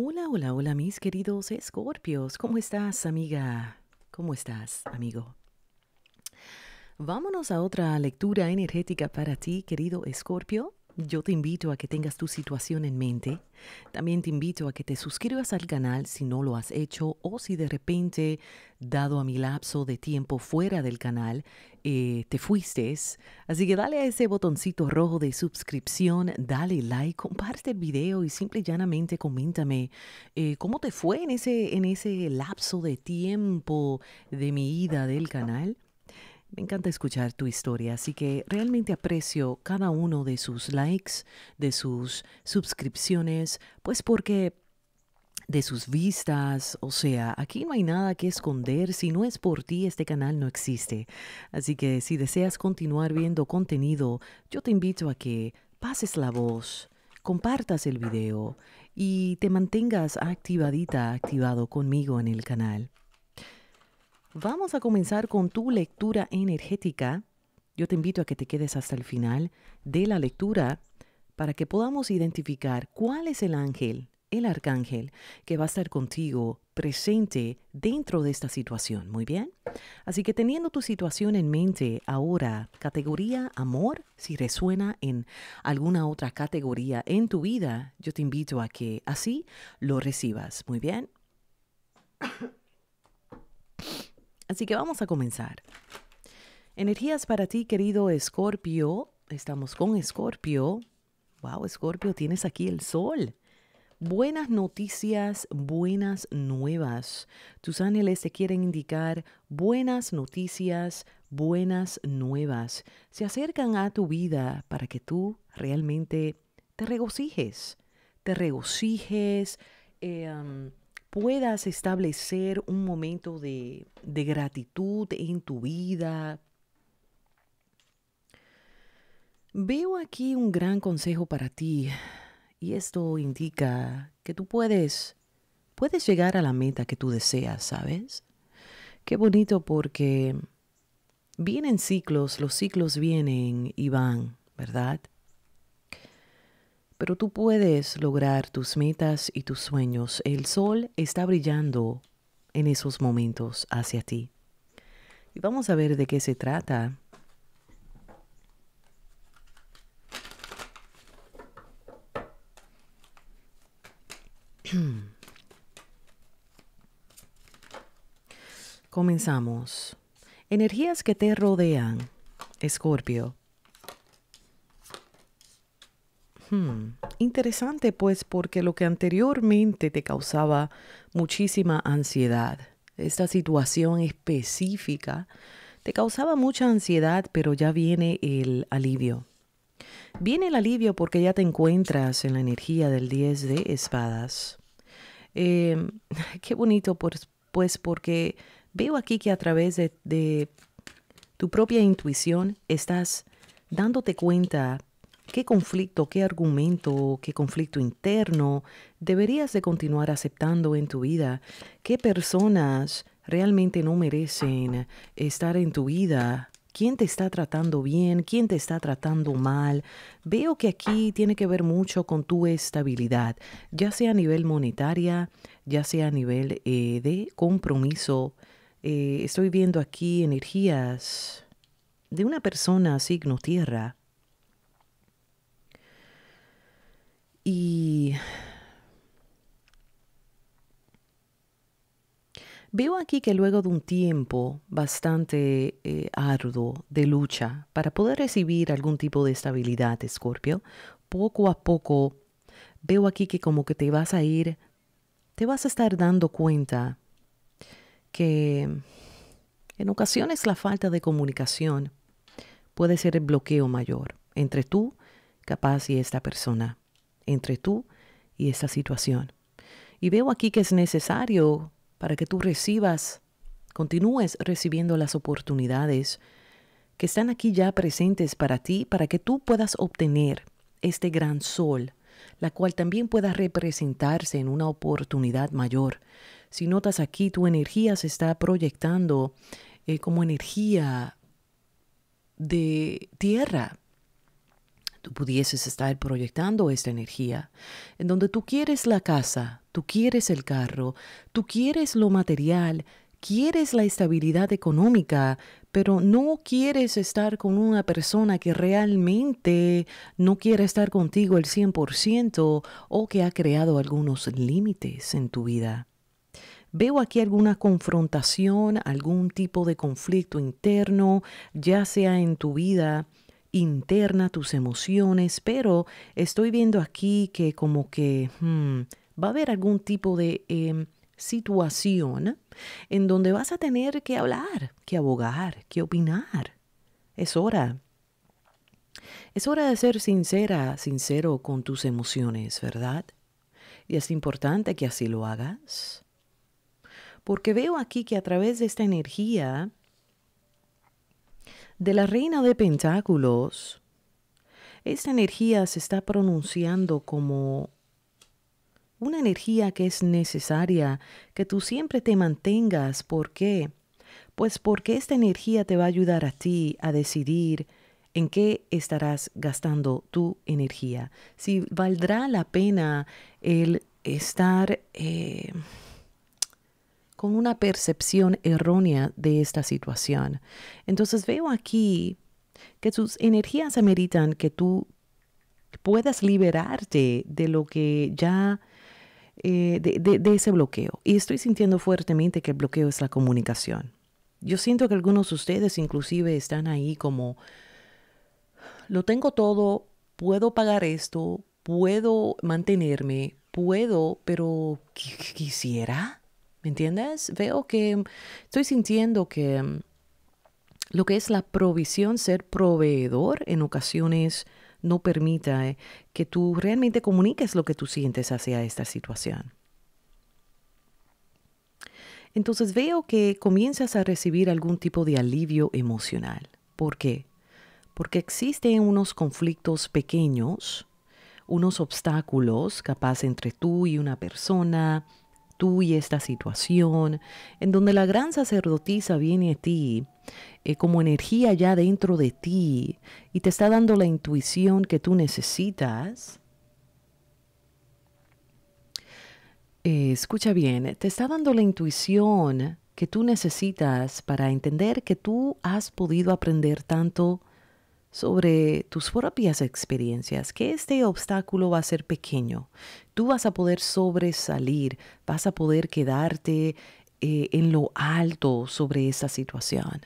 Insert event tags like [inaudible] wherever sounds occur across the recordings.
Hola, hola, hola mis queridos escorpios. ¿Cómo estás, amiga? ¿Cómo estás, amigo? Vámonos a otra lectura energética para ti, querido escorpio. Yo te invito a que tengas tu situación en mente. También te invito a que te suscribas al canal si no lo has hecho o si de repente, dado a mi lapso de tiempo fuera del canal, eh, te fuiste. Así que dale a ese botoncito rojo de suscripción, dale like, comparte el video y simple y llanamente coméntame eh, cómo te fue en ese, en ese lapso de tiempo de mi ida del canal. Me encanta escuchar tu historia, así que realmente aprecio cada uno de sus likes, de sus suscripciones, pues porque de sus vistas, o sea, aquí no hay nada que esconder, si no es por ti este canal no existe. Así que si deseas continuar viendo contenido, yo te invito a que pases la voz, compartas el video y te mantengas activadita, activado conmigo en el canal. Vamos a comenzar con tu lectura energética. Yo te invito a que te quedes hasta el final de la lectura para que podamos identificar cuál es el ángel, el arcángel, que va a estar contigo presente dentro de esta situación. Muy bien. Así que teniendo tu situación en mente ahora, categoría amor, si resuena en alguna otra categoría en tu vida, yo te invito a que así lo recibas. Muy bien. Así que vamos a comenzar. Energías para ti, querido Escorpio. Estamos con Escorpio. Wow, Escorpio, tienes aquí el sol. Buenas noticias, buenas nuevas. Tus ángeles te quieren indicar buenas noticias, buenas nuevas. Se acercan a tu vida para que tú realmente te regocijes, te regocijes, eh, puedas establecer un momento de, gratitud en tu vida. Veo aquí un gran consejo para ti y esto indica que tú puedes, puedes llegar a la meta que tú deseas, ¿sabes? Qué bonito porque vienen ciclos, los ciclos vienen y van, ¿verdad? pero tú puedes lograr tus metas y tus sueños. El sol está brillando en esos momentos hacia ti. Y vamos a ver de qué se trata. [clears throat] Comenzamos. Energías que te rodean, Escorpio interesante pues porque lo que anteriormente te causaba muchísima ansiedad, esta situación específica, te causaba mucha ansiedad, pero ya viene el alivio. Viene el alivio porque ya te encuentras en la energía del 10 de espadas. Em, [laughs] qué bonito pues, pues porque veo aquí que a través de, de tu propia intuición estás dándote cuenta qué conflicto, qué argumento, qué conflicto interno deberías de continuar aceptando en tu vida, qué personas realmente no merecen estar en tu vida. ¿Quién te está tratando bien? ¿Quién te está tratando mal? Veo que aquí tiene que ver mucho con tu estabilidad, ya sea a nivel monetaria, ya sea a nivel eh, de compromiso. Eh, estoy viendo aquí energías de una persona, signo tierra, Y veo aquí que luego de un tiempo bastante eh, arduo de lucha para poder recibir algún tipo de estabilidad, Escorpio, poco a poco veo aquí que como que te vas a ir, te vas a estar dando cuenta que en ocasiones la falta de comunicación puede ser el bloqueo mayor entre tú, capaz, y esta persona entre tú y esa situación. Y veo aquí que es necesario para que tú recibas, continúes recibiendo las oportunidades que están aquí ya presentes para ti, para que tú puedas obtener este gran sol, la cual también pueda representarse en una oportunidad mayor. Si notas aquí, tu energía se está proyectando eh, como energía de tierra, pudieses estar proyectando esta energía, en donde tú quieres la casa, tú quieres el carro, tú quieres lo material, quieres la estabilidad económica, pero no quieres estar con una persona que realmente no quiere estar contigo el 100% o que ha creado algunos límites en tu vida. Veo aquí alguna confrontación, algún tipo de conflicto interno, ya sea en tu vida interna, tus emociones, pero estoy viendo aquí que como que hmm, va a haber algún tipo de em, situación en donde vas a tener que hablar, que abogar, que opinar. Es hora. Es hora de ser sincera, sincero con tus emociones, ¿verdad? Y es importante que así lo hagas. Porque veo aquí que a través de esta energía de la reina de pentáculos, esta energía se está pronunciando como una energía que es necesaria, que tú siempre te mantengas. ¿Por qué? Pues porque esta energía te va a ayudar a ti a decidir en qué estarás gastando tu energía. Si valdrá la pena el estar... Eh, con una percepción errónea de esta situación. Entonces veo aquí que sus energías ameritan que tú puedas liberarte de lo que ya, eh, de, ese bloqueo. Y estoy sintiendo fuertemente que el bloqueo es la comunicación. Yo siento que algunos de ustedes inclusive están ahí como, lo tengo todo, puedo pagar esto, puedo mantenerme, puedo, pero quisiera. ¿Me entiendes? Veo que mm, estoy sintiendo que mm, lo que es la provisión, ser proveedor, en ocasiones no permita eh, que tú realmente comuniques lo que tú sientes hacia esta situación. Entonces veo que comienzas a recibir algún tipo de alivio emocional. ¿Por qué? Porque existen unos conflictos pequeños, unos obstáculos capaz entre tú y una persona, tú y esta situación, en donde la gran sacerdotisa viene a ti eh, como energía ya dentro de ti y te está dando la intuición que tú necesitas. Eh, escucha bien, te está dando la intuición que tú necesitas para entender que tú has podido aprender tanto sobre tus propias experiencias, que este obstáculo va a ser pequeño. Tú vas a poder sobresalir, vas a poder quedarte eh, en lo alto sobre esa situación.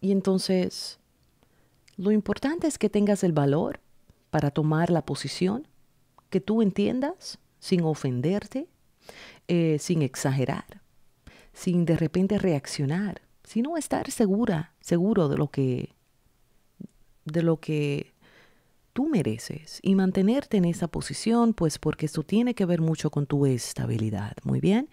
Y entonces, lo importante es que tengas el valor para tomar la posición que tú entiendas sin ofenderte, eh, sin exagerar sin de repente reaccionar, sino estar segura, seguro de lo que de lo que tú mereces y mantenerte en esa posición, pues porque esto tiene que ver mucho con tu estabilidad. Muy bien.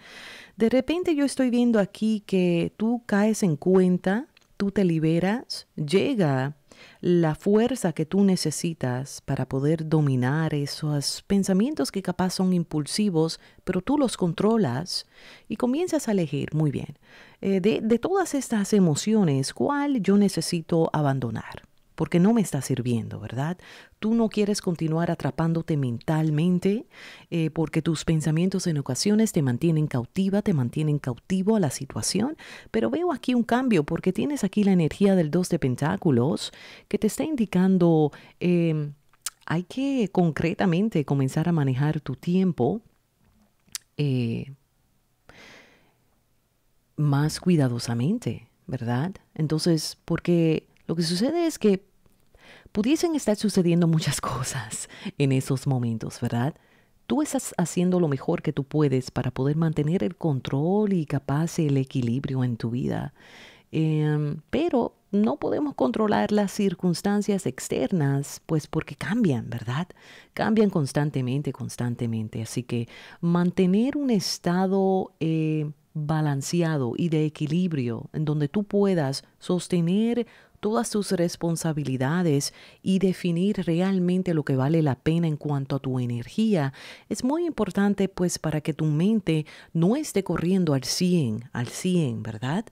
De repente yo estoy viendo aquí que tú caes en cuenta, tú te liberas, llega la fuerza que tú necesitas para poder dominar esos pensamientos que capaz son impulsivos, pero tú los controlas y comienzas a elegir muy bien eh, de, de todas estas emociones cuál yo necesito abandonar porque no me está sirviendo, ¿verdad? Tú no quieres continuar atrapándote mentalmente eh, porque tus pensamientos en ocasiones te mantienen cautiva, te mantienen cautivo a la situación, pero veo aquí un cambio porque tienes aquí la energía del 2 de Pentáculos que te está indicando... Em, hay que concretamente comenzar a manejar tu tiempo eh, más cuidadosamente, ¿verdad? Entonces, porque lo que sucede es que pudiesen estar sucediendo muchas [laughs] cosas en esos momentos, ¿verdad? Tú estás haciendo lo mejor que tú puedes para poder mantener el control y capaz el equilibrio en tu vida. Em, pero no podemos controlar las circunstancias externas, pues porque cambian, ¿verdad? Cambian constantemente, constantemente. Así que mantener un estado eh, balanceado y de equilibrio en donde tú puedas sostener todas tus responsabilidades y definir realmente lo que vale la pena en cuanto a tu energía es muy importante pues para que tu mente no esté corriendo al 100, al 100, ¿verdad?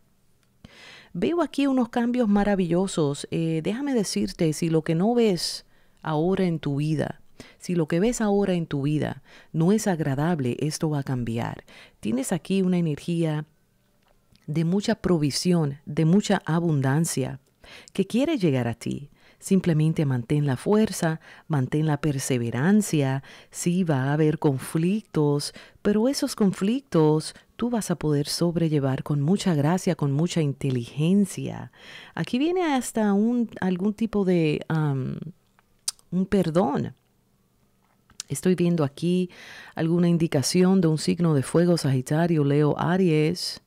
Veo aquí unos cambios maravillosos. Eh, déjame decirte, si lo que no ves ahora en tu vida, si lo que ves ahora en tu vida no es agradable, esto va a cambiar. Tienes aquí una energía de mucha provisión, de mucha abundancia que quiere llegar a ti. Simplemente mantén la fuerza, mantén la perseverancia. Sí va a haber conflictos, pero esos conflictos tú vas a poder sobrellevar con mucha gracia, con mucha inteligencia. Aquí viene hasta un, algún tipo de un perdón. Estoy viendo aquí alguna indicación de un signo de fuego Sagitario, Leo, Aries.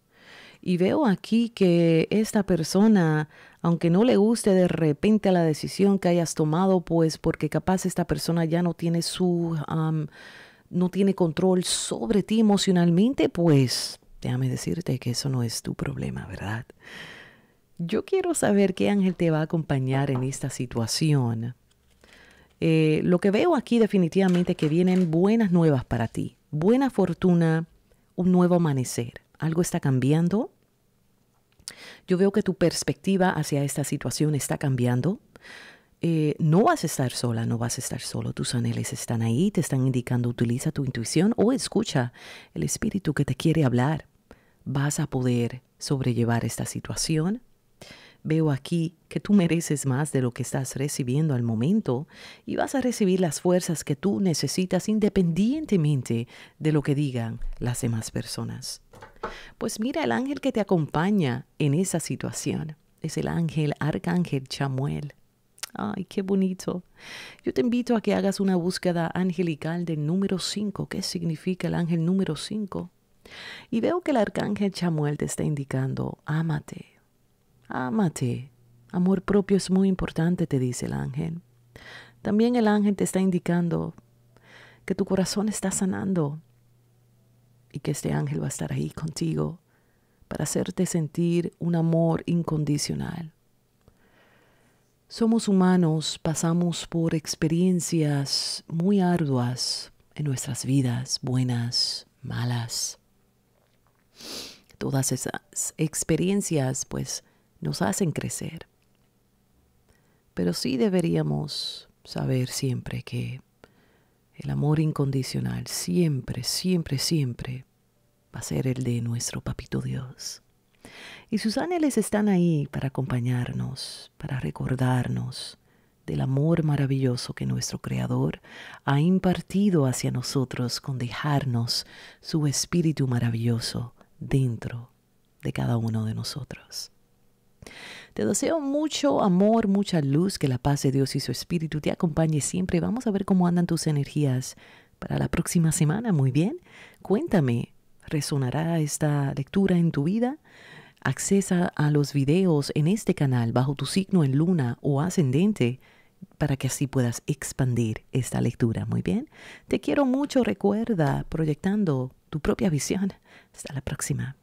Y veo aquí que esta persona, aunque no le guste de repente la decisión que hayas tomado, pues porque capaz esta persona ya no tiene su... no tiene control sobre ti emocionalmente, pues déjame decirte que eso no es tu problema, ¿verdad? Yo quiero saber qué ángel te va a acompañar en esta situación. Eh, lo que veo aquí definitivamente que vienen buenas nuevas para ti, buena fortuna, un nuevo amanecer. Algo está cambiando, yo veo que tu perspectiva hacia esta situación está cambiando. Eh, no vas a estar sola, no vas a estar solo. Tus anhelos están ahí, te están indicando, utiliza tu intuición o escucha el espíritu que te quiere hablar. Vas a poder sobrellevar esta situación veo aquí que tú mereces más de lo que estás recibiendo al momento y vas a recibir las fuerzas que tú necesitas independientemente de lo que digan las demás personas. Pues mira el ángel que te acompaña en esa situación. Es el ángel Arcángel Chamuel. Ay, qué bonito. Yo te invito a que hagas una búsqueda angelical del número 5. ¿Qué significa el ángel número 5? Y veo que el arcángel Chamuel te está indicando, ámate, Ámate. Amor propio es muy importante, te dice el ángel. También el ángel te está indicando que tu corazón está sanando y que este ángel va a estar ahí contigo para hacerte sentir un amor incondicional. Somos humanos, pasamos por experiencias muy arduas en nuestras vidas, buenas, malas. Todas esas experiencias pues nos hacen crecer. Pero sí deberíamos saber siempre que el amor incondicional siempre, siempre, siempre va a ser el de nuestro papito Dios. Y sus ángeles están ahí para acompañarnos, para recordarnos del amor maravilloso que nuestro Creador ha impartido hacia nosotros con dejarnos su espíritu maravilloso dentro de cada uno de nosotros. Te deseo mucho amor, mucha luz, que la paz de Dios y su Espíritu te acompañe siempre. Vamos a ver cómo andan tus energías para la próxima semana. Muy bien. Cuéntame, ¿resonará esta lectura en tu vida? Accesa a los videos en este canal bajo tu signo en luna o ascendente para que así puedas expandir esta lectura. Muy bien. Te quiero mucho. Recuerda proyectando tu propia visión. Hasta la próxima.